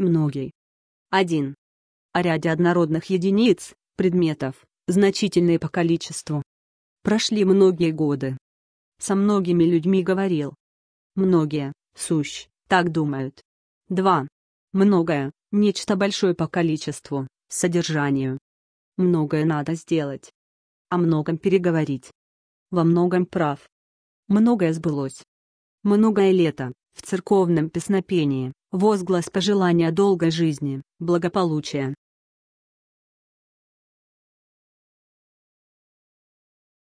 многий. 1. О ряде однородных единиц, предметов, значительные по количеству. Прошли многие годы. Со многими людьми говорил. Многие, сущ, так думают. 2. Многое, нечто большое по количеству, содержанию. Многое надо сделать. О многом переговорить. Во многом прав. Многое сбылось. Многое лето в церковном песнопении, возглас пожелания долгой жизни, благополучия,